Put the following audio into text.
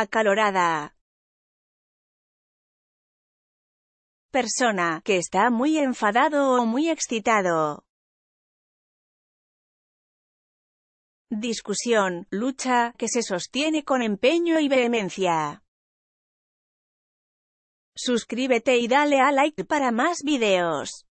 acalorada. Persona que está muy enfadado o muy excitado. Discusión, lucha, que se sostiene con empeño y vehemencia. Suscríbete y dale a like para más videos.